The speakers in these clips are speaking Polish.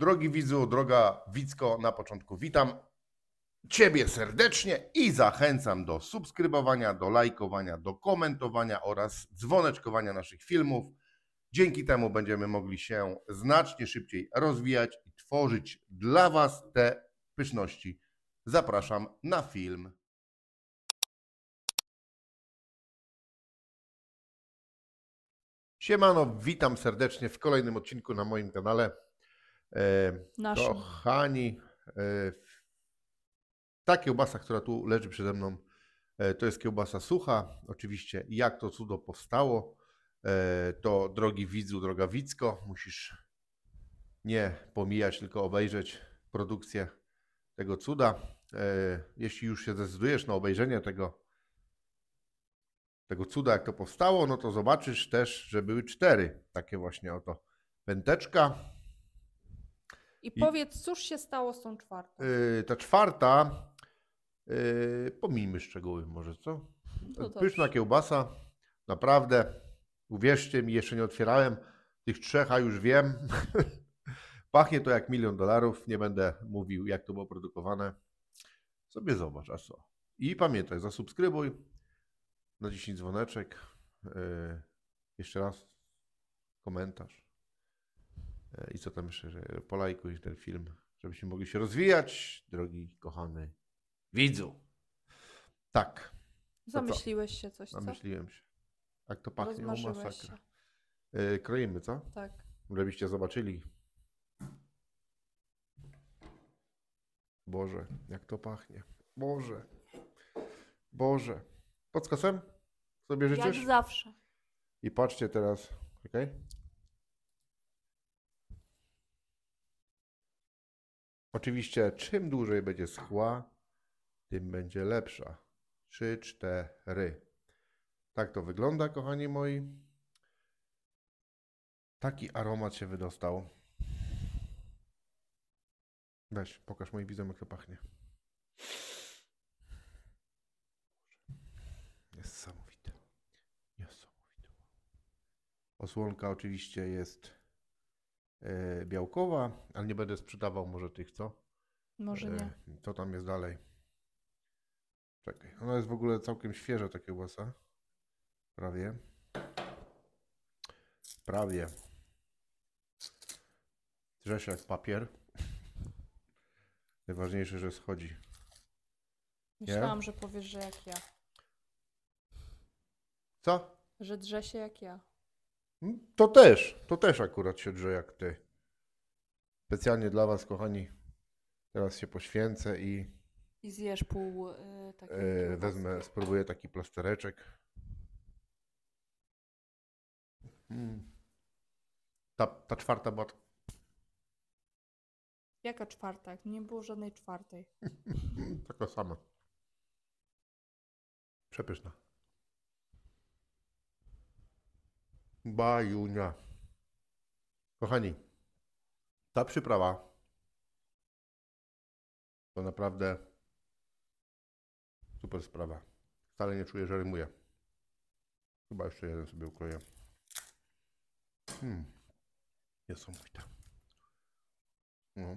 Drogi widzu, droga widzko, na początku witam Ciebie serdecznie i zachęcam do subskrybowania, do lajkowania, do komentowania oraz dzwoneczkowania naszych filmów. Dzięki temu będziemy mogli się znacznie szybciej rozwijać i tworzyć dla Was te pyszności. Zapraszam na film. Siemano, witam serdecznie w kolejnym odcinku na moim kanale. E, Naszym. Kochani, e, ta kiełbasa, która tu leży przede mną, e, to jest kiełbasa sucha. Oczywiście, jak to cudo powstało, to drogi widzu, droga Wicko, musisz nie pomijać, tylko obejrzeć produkcję tego cuda. Jeśli już się zdecydujesz na obejrzenie tego, tego cuda, jak to powstało, no to zobaczysz też, że były cztery takie właśnie oto pęteczka i powiedz, I, cóż się stało z tą czwartą? Yy, ta czwarta, yy, pomijmy szczegóły może, co? No Pyszna kiełbasa, naprawdę, uwierzcie mi, jeszcze nie otwierałem tych trzech, a już wiem. Pachnie to jak milion dolarów, nie będę mówił, jak to było produkowane. Sobie zobacz, a co. I pamiętaj, zasubskrybuj, na 10 dzwoneczek, yy, jeszcze raz komentarz. I co tam jeszcze, że polajkuj ten film, żebyśmy mogli się rozwijać, drogi kochany widzu. Tak. Zamyśliłeś się coś, Zamyśliłem co? się. Jak to pachnie, o masakra. Yy, kroimy, co? Tak. Żebyście zobaczyli. Boże, jak to pachnie. Boże. Boże. Pod Sobie życzysz? Jak zawsze. I patrzcie teraz, okej? Okay? Oczywiście, czym dłużej będzie schła, tym będzie lepsza. 3, 4. Tak to wygląda, kochani moi. Taki aromat się wydostał. Weź, pokaż moim widzom, jak to pachnie. Niesamowite. Niesamowite. Osłonka oczywiście jest E, białkowa, ale nie będę sprzedawał może tych, co? Może e, nie. Co tam jest dalej? Czekaj, ona jest w ogóle całkiem świeża, takie kiełbasa. Prawie. Prawie. Drze się jak papier. Najważniejsze, że schodzi. Myślałam, nie? że powiesz, że jak ja. Co? Że drze się jak ja. To też, to też akurat się drze jak ty. Specjalnie dla was, kochani, teraz się poświęcę i... I zjesz pół y, y, Wezmę, spróbuję taki plastereczek. Mm. Ta, ta czwarta była... Jaka czwarta? Nie było żadnej czwartej. Taka sama. Przepyszna. bajunia. Kochani, ta przyprawa to naprawdę super sprawa. Wcale nie czuję, że rymuję. Chyba jeszcze jeden sobie ukroję. Hmm. Niesamowite. No.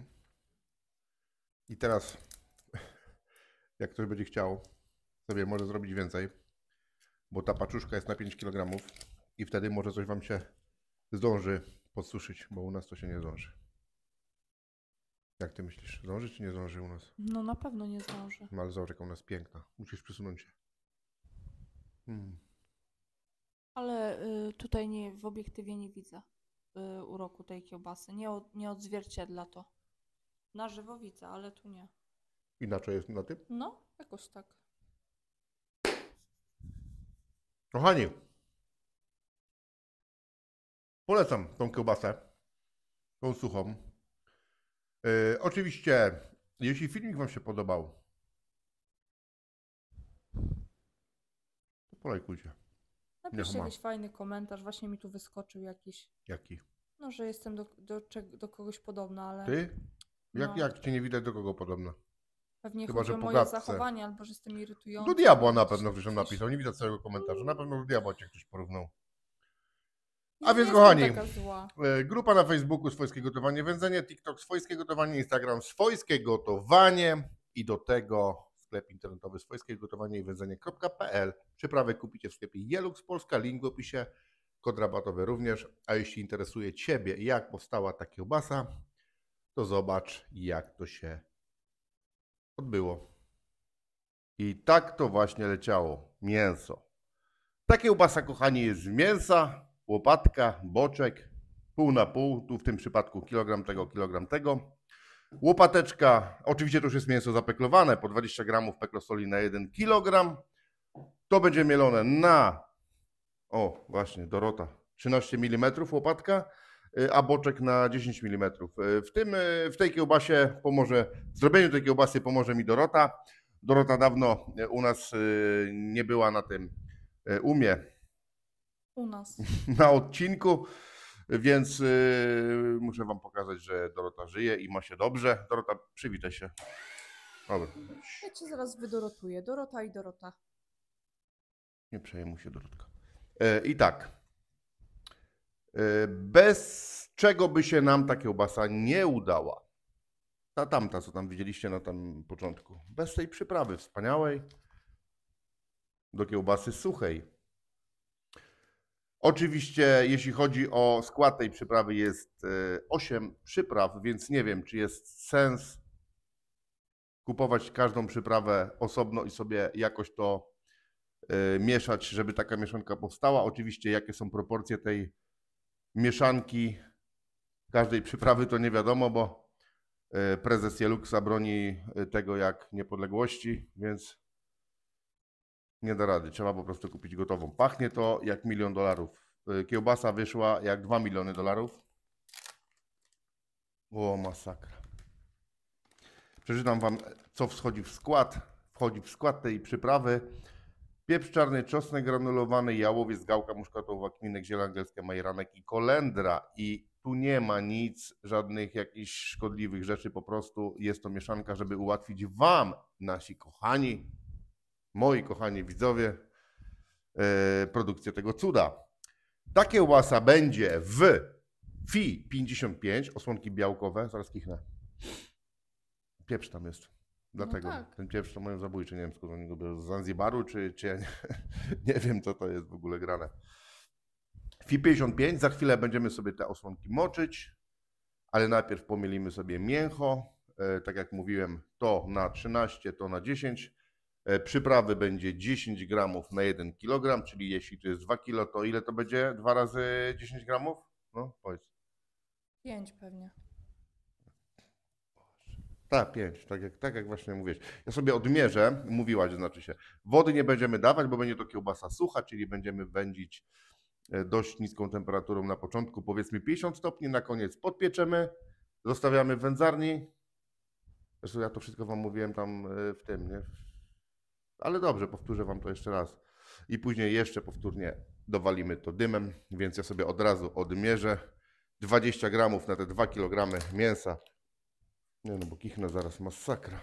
I teraz, jak ktoś będzie chciał, sobie może zrobić więcej, bo ta paczuszka jest na 5 kg i wtedy może coś Wam się zdąży podsuszyć, bo u nas to się nie zdąży. Jak ty myślisz? Zdąży czy nie zdąży u nas? No na pewno nie zdąży. No ale zobacz, jaka u nas piękna. Musisz przesunąć się. Hmm. Ale y, tutaj nie, w obiektywie nie widzę y, uroku tej kiełbasy. Nie, od, nie odzwierciedla to. Na żywo widzę, ale tu nie. Inaczej jest na tym? No, jakoś tak. Kochani, Polecam tą kiełbasę, tą suchą. Yy, oczywiście, jeśli filmik Wam się podobał, to polajkujcie. Napiszcie jakiś fajny komentarz, właśnie mi tu wyskoczył jakiś. Jaki? No, że jestem do, do, do kogoś podobna, ale... Ty? Jak, no. jak Cię nie widać do kogo podobna? Pewnie Chyba, że moje gadce. zachowanie, albo że jestem irytujący. Do diabła na pewno ktoś napisał, nie widzę całego komentarza. Na pewno do diabła cię ktoś porównał. A więc, kochani, e, grupa na Facebooku Swojskie Gotowanie Wędzenie, TikTok Swojskie Gotowanie, Instagram Swojskie Gotowanie i do tego sklep internetowy swojskie gotowanie i wędzenie.pl. Przyprawy kupicie w sklepie Jelux Polska, link w opisie, kod rabatowy również. A jeśli interesuje Ciebie, jak powstała ta kiełbasa, to zobacz, jak to się odbyło. I tak to właśnie leciało. Mięso. Ta kiełbasa, kochani, jest z mięsa łopatka, boczek, pół na pół, tu w tym przypadku kilogram tego, kilogram tego. Łopateczka, oczywiście to już jest mięso zapeklowane, po 20 gramów peklosoli na 1 kilogram. To będzie mielone na, o właśnie, Dorota, 13 mm łopatka, y, a boczek na 10 mm. Y, w, tym, y, w tej kiełbasie pomoże, w zrobieniu tej kiełbasy pomoże mi Dorota. Dorota dawno u nas nie była na tym umie, u nas. Na odcinku. Więc yy, muszę Wam pokazać, że Dorota żyje i ma się dobrze. Dorota, przywitaj się. Dobra. Ja cię zaraz wydorotuję. Dorota i Dorota. Nie przejmuj się, Dorotka. E, I tak. E, bez czego by się nam ta kiełbasa nie udała? Ta tamta, co tam widzieliście na tam początku. Bez tej przyprawy wspaniałej do kiełbasy suchej. Oczywiście, jeśli chodzi o skład tej przyprawy, jest 8 e, przypraw, więc nie wiem, czy jest sens kupować każdą przyprawę osobno i sobie jakoś to e, mieszać, żeby taka mieszanka powstała. Oczywiście, jakie są proporcje tej mieszanki każdej przyprawy, to nie wiadomo, bo e, prezes Jeluxa broni tego jak niepodległości, więc nie da rady. Trzeba po prostu kupić gotową. Pachnie to jak milion dolarów. Y, kiełbasa wyszła jak 2 miliony dolarów. O, masakra. Przeczytam Wam, co wchodzi w skład. Wchodzi w skład tej przyprawy. Pieprz czarny, czosnek granulowany, jałowiec, gałka muszkatowa, kminek, ziele angielskie, majeranek i kolendra. I tu nie ma nic, żadnych jakichś szkodliwych rzeczy. Po prostu jest to mieszanka, żeby ułatwić Wam, nasi kochani moi kochani widzowie, e, produkcję tego cuda. Takie łasa będzie w FI 55, osłonki białkowe, zaraz kichnę. Pieprz tam jest. Dlatego no tak. ten pieprz to moją zabójczy, nie wiem skąd oni go biorą, z Zanzibaru czy, czy ja nie, nie wiem co to jest w ogóle grane. FI 55, za chwilę będziemy sobie te osłonki moczyć, ale najpierw pomielimy sobie mięcho, e, tak jak mówiłem, to na 13, to na 10 E, przyprawy będzie 10 gramów na 1 kg, czyli jeśli to jest 2 kg, to ile to będzie? 2 razy 10 gramów? No, powiedz. 5 pewnie. Tak, 5, tak jak, tak jak właśnie mówisz. Ja sobie odmierzę, mówiłaś, znaczy się. Wody nie będziemy dawać, bo będzie to kiełbasa sucha, czyli będziemy wędzić e, dość niską temperaturą na początku, powiedzmy 50 stopni, na koniec podpieczemy, zostawiamy w wędzarni. Zresztą ja to wszystko Wam mówiłem tam e, w tym, nie? ale dobrze, powtórzę Wam to jeszcze raz. I później jeszcze powtórnie dowalimy to dymem, więc ja sobie od razu odmierzę 20 gramów na te 2 kg mięsa. Nie no, bo kichnę zaraz masakra.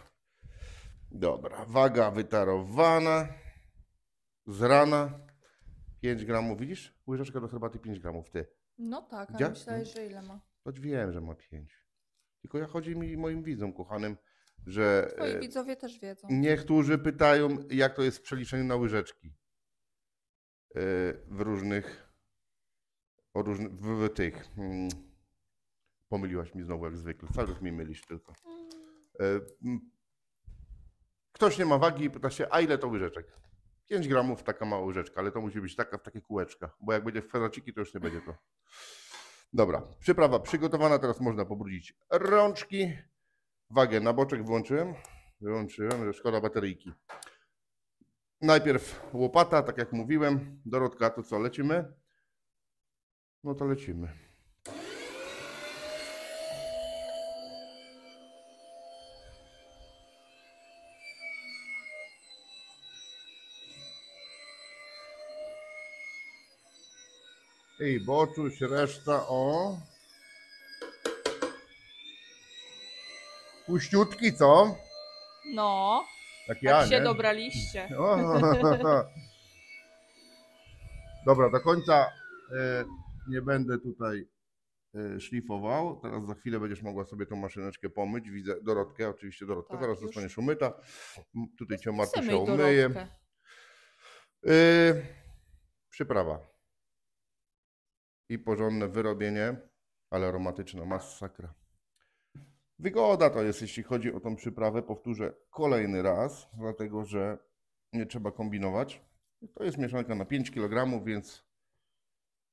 Dobra, waga wytarowana z rana 5 gramów, widzisz? Łyżeczka do herbaty 5 gramów, ty. No tak, a myślałeś, że ile ma? Choć wiem, że ma 5. Tylko ja chodzi mi moim widzom, kochanym, że. Twoi e, widzowie też wiedzą. Niektórzy pytają, jak to jest w przeliczeniu na łyżeczki e, w różnych. O w, w tych. Mm, pomyliłaś mi znowu jak zwykle. Cały czas mi mylisz tylko. E, ktoś nie ma wagi i pyta się, a ile to łyżeczek? 5 gramów taka mała łyżeczka, ale to musi być taka w takie kółeczka, bo jak będzie w kwadraciki, to już nie będzie to. Dobra, przyprawa przygotowana, teraz można pobrudzić rączki. Wagę na boczek włączyłem. Wyłączyłem, że szkoda bateryjki. Najpierw łopata, tak jak mówiłem. Dorotka, to co, lecimy? No to lecimy. I boczuś, reszta, o. Puściutki, co? No, tak, tak ja, się nie? dobraliście. O, no. Dobra, do końca e, nie będę tutaj e, szlifował. Teraz za chwilę będziesz mogła sobie tą maszyneczkę pomyć. Widzę Dorotkę, oczywiście Dorotkę. Tak, Zaraz już. zostaniesz umyta. Tutaj cię Martusia się umyje. E, przyprawa. I porządne wyrobienie, ale aromatyczne, masakra. Wygoda to jest, jeśli chodzi o tą przyprawę, powtórzę kolejny raz, dlatego że nie trzeba kombinować. To jest mieszanka na 5 kg, więc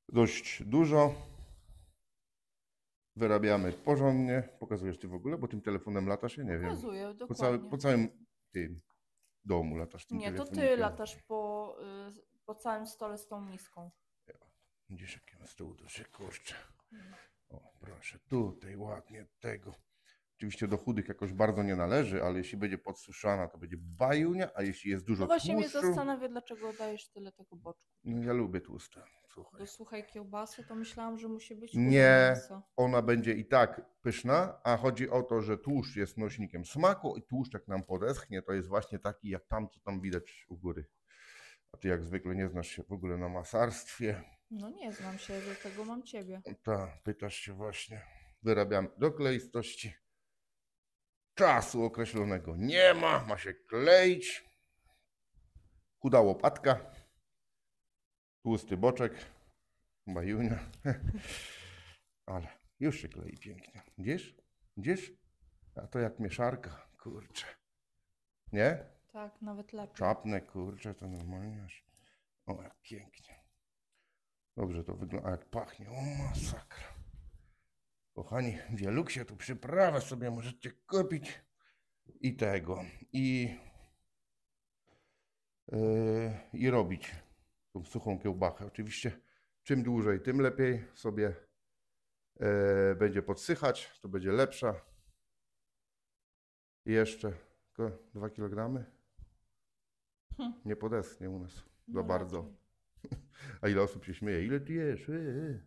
dość dużo. Wyrabiamy porządnie. Pokazujesz ty w ogóle, bo tym telefonem latasz, ja nie wiem. Pokazuję, dokładnie. Po, cały, po całym tym domu latasz. Tym nie, to ty latasz po, y, po całym stole z tą miską. Gdzieś jakim z tyłu duży, kurczę. O, proszę, tutaj ładnie tego. Oczywiście do chudych jakoś bardzo nie należy, ale jeśli będzie podsuszana, to będzie bajunia, a jeśli jest dużo No właśnie tłuszczu... mnie zastanawia, dlaczego dajesz tyle tego boczku. No ja lubię tłuszcze, słuchaj. Bo słuchaj kiełbasy, to myślałam, że musi być Nie, mięso. ona będzie i tak pyszna, a chodzi o to, że tłuszcz jest nośnikiem smaku i tłuszcz jak nam podeschnie, to jest właśnie taki jak tam, co tam widać u góry. A ty jak zwykle nie znasz się w ogóle na masarstwie. No nie znam się, dlatego tego mam ciebie. Tak, pytasz się właśnie. Wyrabiam do kleistości. Czasu określonego nie ma, ma się kleić. Chuda łopatka, tłusty boczek, bajunia. Ale już się klei pięknie. Gdzieś? Gdzieś? A to jak mieszarka, kurczę. Nie? Tak, nawet lepiej. Czapne, kurczę, to normalnie aż. O, jak pięknie. Dobrze to wygląda, a jak pachnie, o masakra. Kochani, wielu Jeluksie tu przyprawę sobie możecie kupić i tego, i, yy, i robić tą suchą kiełbachę. Oczywiście czym dłużej, tym lepiej sobie yy, będzie podsychać, to będzie lepsza. I jeszcze dwa 2 kg. Hm. Nie podeschnie u nas za no bardzo. A ile osób się śmieje? Ile ty jesz? Yy, yy.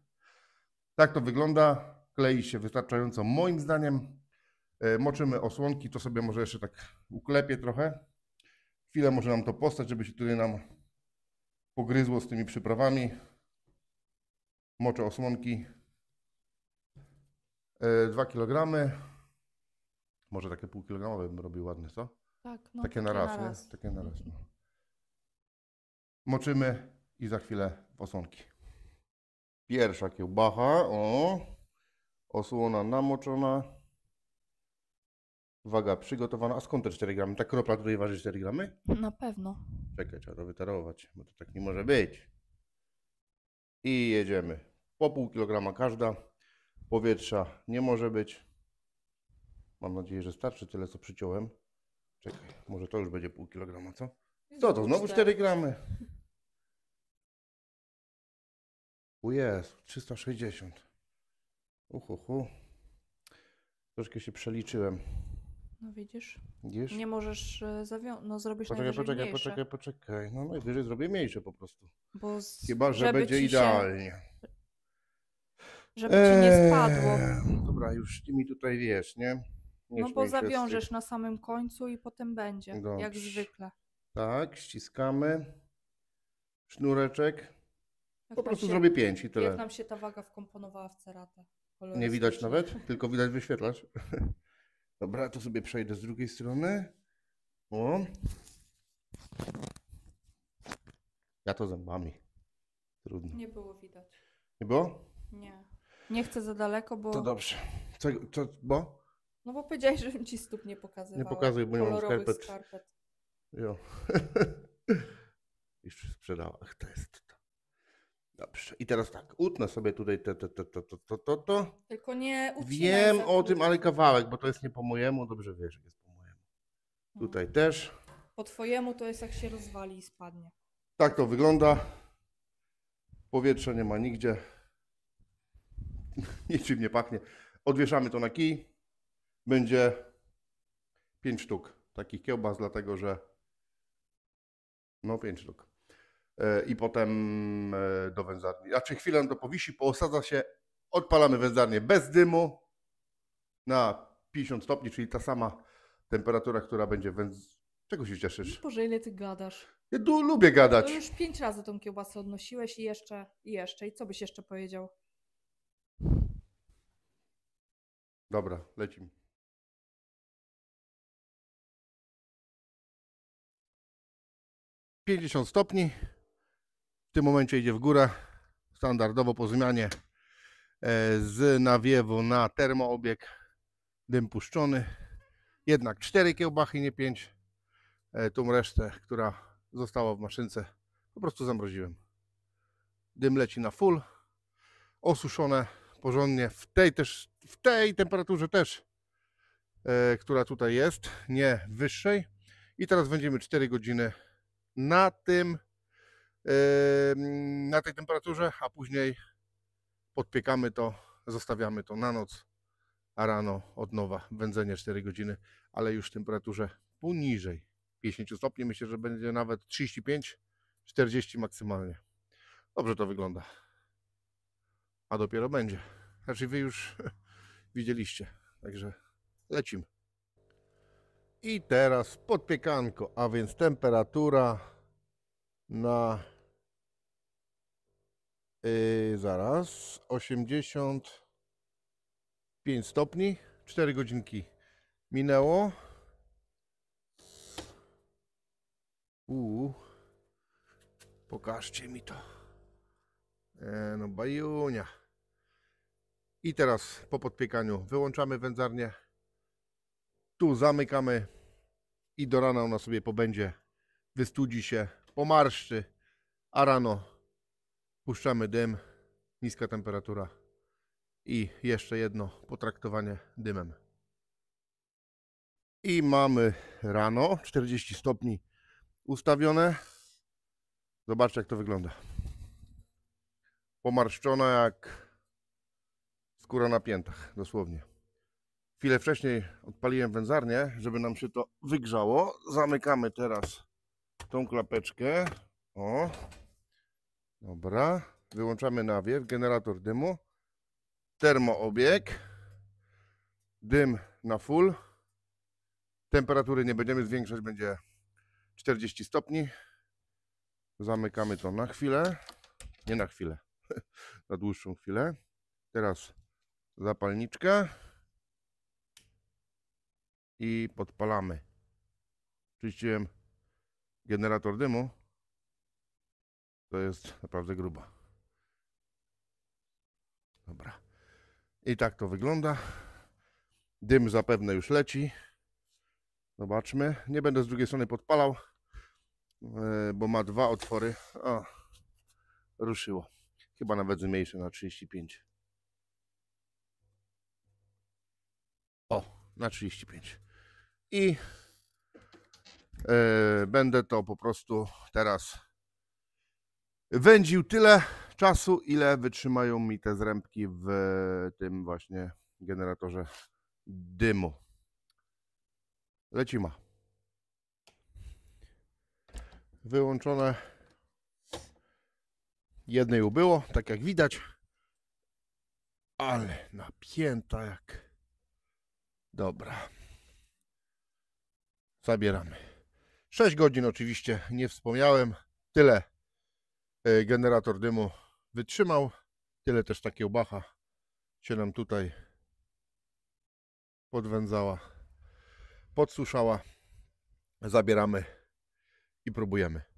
tak to wygląda klei się wystarczająco moim zdaniem. E, moczymy osłonki, to sobie może jeszcze tak uklepię trochę. Chwilę może nam to postać, żeby się tutaj nam pogryzło z tymi przyprawami. Moczę osłonki. 2 e, kg. Może takie pół kilogramowe bym robił ładne, co? Tak, no, takie, takie na raz, na raz. nie? Takie na raz. No. Moczymy i za chwilę osłonki. Pierwsza kiełbacha, o osłona namoczona, waga przygotowana. A skąd te 4 gramy? Ta kropla tutaj waży 4 gramy? Na pewno. Czekaj, trzeba to wytarować, bo to tak nie może być. I jedziemy. Po pół kilograma każda. Powietrza nie może być. Mam nadzieję, że starczy tyle, co przyciąłem. Czekaj, może to już będzie pół kilograma, co? Co to, znowu 4 gramy? O jest, 360. Uhuhu. Troszkę się przeliczyłem. No widzisz? Widzisz? Nie możesz e, zawią- no, zrobić Poczekaj, najwyżej poczekaj, mniejsze. poczekaj, poczekaj. No najwyżej zrobię mniejsze po prostu. Bo z, Chyba, że żeby będzie ci się- idealnie. Żeby ci nie eee, spadło. Dobra, już ty mi tutaj wiesz, nie? nie No bo zawiążesz na samym końcu i potem będzie, jak zwykle. Tak, ściskamy. Sznureczek. Jak Po prostu się, zrobię pięć i Jak nam się ta waga wkomponowała w ceratę. Nie widać nawet, tylko widać wyświetlacz. Dobra, to sobie przejdę z drugiej strony. O. Ja to zębami. Trudno. Nie było widać. Nie było? Nie. Nie chcę za daleko, bo. To dobrze. Co, co bo? No bo powiedziałeś, żebym ci stóp nie pokazywał. Nie pokazuj, bo nie mam skarpet. skarpet. Jo. Już sprzedała. Ach, to jest. Dobrze. I teraz tak, utnę sobie tutaj to, to, to, to, to, to, to. Tylko nie Wiem o tym, ale kawałek, bo to jest nie po mojemu, dobrze wiesz, jak jest po mojemu. No. Tutaj mm. też. Po twojemu to jest jak się rozwali i spadnie. Tak to wygląda. Powietrza nie ma nigdzie. Niczym nie pachnie. Odwieszamy to na kij. Będzie 5 sztuk takich kiełbas, dlatego że no 5 sztuk. E, i potem e, do wędzarni. Raczej chwilę to powisi, poosadza się, odpalamy wędzarnię bez dymu na 50 stopni, czyli ta sama temperatura, która będzie wędz... Czego się cieszysz? No Boże, ile ty gadasz. Ja tu lubię gadać. To już pięć razy tą kiełbasę odnosiłeś i jeszcze, i jeszcze. I co byś jeszcze powiedział? Dobra, lecimy. Pięćdziesiąt stopni, w tym momencie idzie w górę. Standardowo po zmianie e, z nawiewu na termoobieg dym puszczony. Jednak 4 kiełbachy, nie 5. E, tą resztę, która została w maszynce, po prostu zamroziłem. Dym leci na full. Osuszone porządnie w tej też, w tej temperaturze też, e, która tutaj jest, nie wyższej. I teraz będziemy 4 godziny na tym na tej temperaturze, a później podpiekamy to, zostawiamy to na noc, a rano od nowa wędzenie 4 godziny, ale już w temperaturze poniżej 50 stopni. Myślę, że będzie nawet 35-40 maksymalnie. Dobrze to wygląda. A dopiero będzie. Znaczy wy już widzieliście. Także lecimy. I teraz podpiekanko, a więc temperatura na Yy, zaraz. 85 stopni. 4 godzinki minęło. Uuu. Pokażcie mi to. E, no bajunia. I teraz po podpiekaniu wyłączamy wędzarnię. Tu zamykamy. I do rana ona sobie pobędzie. Wystudzi się, pomarszczy. A rano Puszczamy dym, niska temperatura i jeszcze jedno potraktowanie dymem. I mamy rano 40 stopni ustawione. Zobaczcie jak to wygląda. Pomarszczona jak skóra na piętach, dosłownie. Chwilę wcześniej odpaliłem wędzarnię, żeby nam się to wygrzało. Zamykamy teraz tą klapeczkę. O, Dobra. Wyłączamy nawiew, generator dymu, termoobieg, dym na full. Temperatury nie będziemy zwiększać, będzie 40 stopni. Zamykamy to na chwilę. Nie na chwilę, na dłuższą chwilę. Teraz zapalniczkę i podpalamy. Czyściłem generator dymu. To jest naprawdę gruba. Dobra. I tak to wygląda. Dym zapewne już leci. Zobaczmy. Nie będę z drugiej strony podpalał, e, bo ma dwa otwory. O, ruszyło. Chyba nawet mniejsze na 35. O, na 35. I yy, będę to po prostu teraz wędził tyle czasu, ile wytrzymają mi te zrębki w tym właśnie generatorze dymu. Lecimy. Wyłączone. Jednej ubyło, tak jak widać. Ale napięta jak... Dobra. Zabieramy. 6 godzin oczywiście nie wspomniałem. Tyle E, generator dymu wytrzymał. Tyle też takiego bacha się nam tutaj podwędzała, podsuszała. Zabieramy i próbujemy.